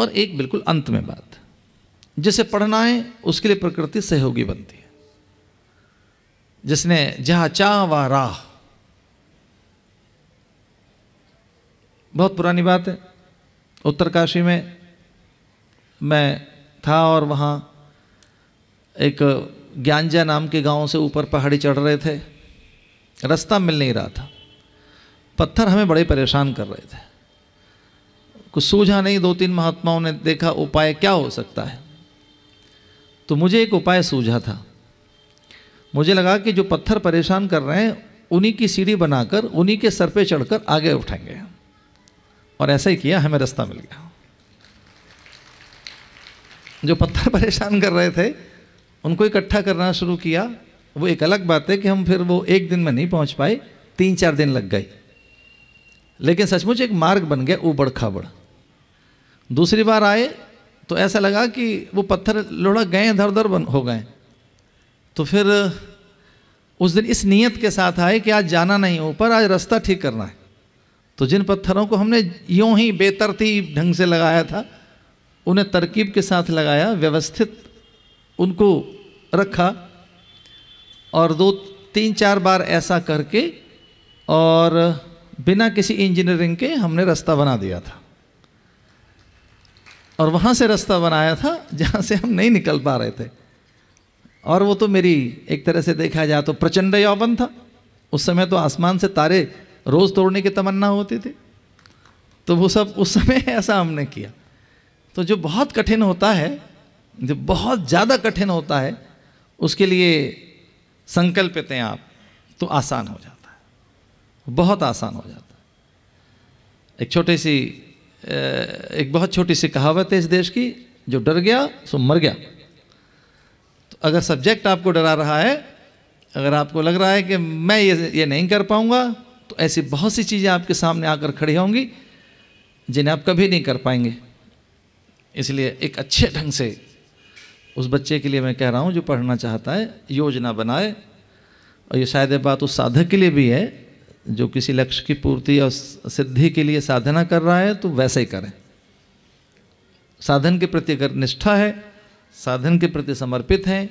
और एक बिल्कुल अंत में बात जिसे पढ़ना है उसके लिए प्रकृति सहयोगी बनती है जिसने जहा चाह व राह बहुत पुरानी बात है उत्तरकाशी में मैं था और वहाँ एक ज्ञानजा नाम के गांव से ऊपर पहाड़ी चढ़ रहे थे रास्ता मिल नहीं रहा था पत्थर हमें बड़े परेशान कर रहे थे कुछ सूझा नहीं दो तीन महात्माओं ने देखा उपाय क्या हो सकता है तो मुझे एक उपाय सूझा था मुझे लगा कि जो पत्थर परेशान कर रहे हैं उन्हीं की सीढ़ी बनाकर उन्हीं के सर पे चढ़कर आगे उठाएंगे और ऐसा ही किया हमें रास्ता मिल गया जो पत्थर परेशान कर रहे थे उनको इकट्ठा करना शुरू किया वो एक अलग बात है कि हम फिर वो एक दिन में नहीं पहुंच पाए तीन चार दिन लग गए लेकिन सचमुच एक मार्ग बन गया ऊबड़ खाबड़ दूसरी बार आए तो ऐसा लगा कि वो पत्थर लुढ़क गए इधर उधर हो गए तो फिर उस दिन इस नीयत के साथ आए कि आज जाना नहीं ऊपर आज रास्ता ठीक करना है तो जिन पत्थरों को हमने यूँ ही बेतरतीब ढंग से लगाया था उन्हें तरकीब के साथ लगाया व्यवस्थित उनको रखा और दो तीन चार बार ऐसा करके और बिना किसी इंजीनियरिंग के हमने रास्ता बना दिया था और वहाँ से रास्ता बनाया था जहाँ से हम नहीं निकल पा रहे थे और वो तो मेरी एक तरह से देखा जाए तो प्रचंड यौवन था उस समय तो आसमान से तारे रोज़ तोड़ने की तमन्ना होती थी तो वो सब उस समय ऐसा हमने किया तो जो बहुत कठिन होता है जो बहुत ज़्यादा कठिन होता है उसके लिए संकल्प हैं आप तो आसान हो जाता है बहुत आसान हो जाता है एक छोटी सी एक बहुत छोटी सी कहावत है इस देश की जो डर गया सो मर गया तो अगर सब्जेक्ट आपको डरा रहा है अगर आपको लग रहा है कि मैं ये ये नहीं कर पाऊँगा तो ऐसी बहुत सी चीज़ें आपके सामने आकर खड़ी होंगी जिन्हें आप कभी नहीं कर पाएंगे इसलिए एक अच्छे ढंग से उस बच्चे के लिए मैं कह रहा हूँ जो पढ़ना चाहता है योजना बनाए और ये शायद बात उस साधक के लिए भी है जो किसी लक्ष्य की पूर्ति और सिद्धि के लिए साधना कर रहा है तो वैसे ही करें साधन के प्रति अगर निष्ठा है साधन के प्रति समर्पित हैं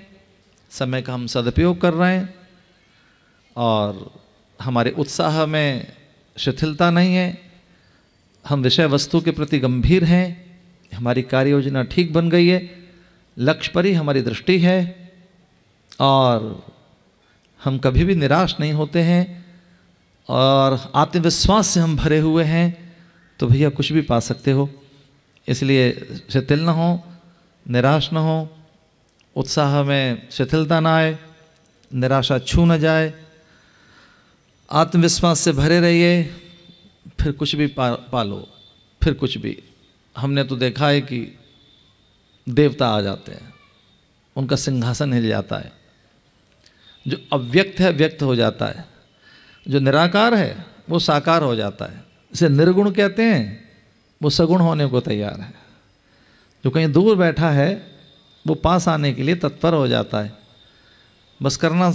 समय का हम सदुपयोग कर रहे हैं और हमारे उत्साह में शिथिलता नहीं है हम विषय वस्तु के प्रति गंभीर हैं हमारी कार्य योजना ठीक बन गई है लक्ष्य पर ही हमारी दृष्टि है और हम कभी भी निराश नहीं होते हैं और आत्मविश्वास से हम भरे हुए हैं तो भैया कुछ भी पा सकते हो इसलिए शिथिल ना हो निराश ना हो उत्साह में शिथिलता ना आए निराशा छू ना जाए आत्मविश्वास से भरे रहिए फिर कुछ भी पा पालो फिर कुछ भी हमने तो देखा है कि देवता आ जाते हैं उनका सिंहासन हिल जाता है जो अव्यक्त है व्यक्त हो जाता है जो निराकार है वो साकार हो जाता है इसे निर्गुण कहते हैं वो सगुण होने को तैयार है जो कहीं दूर बैठा है वो पास आने के लिए तत्पर हो जाता है बस करना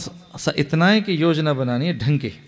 इतना है कि योजना बनानी है ढंग की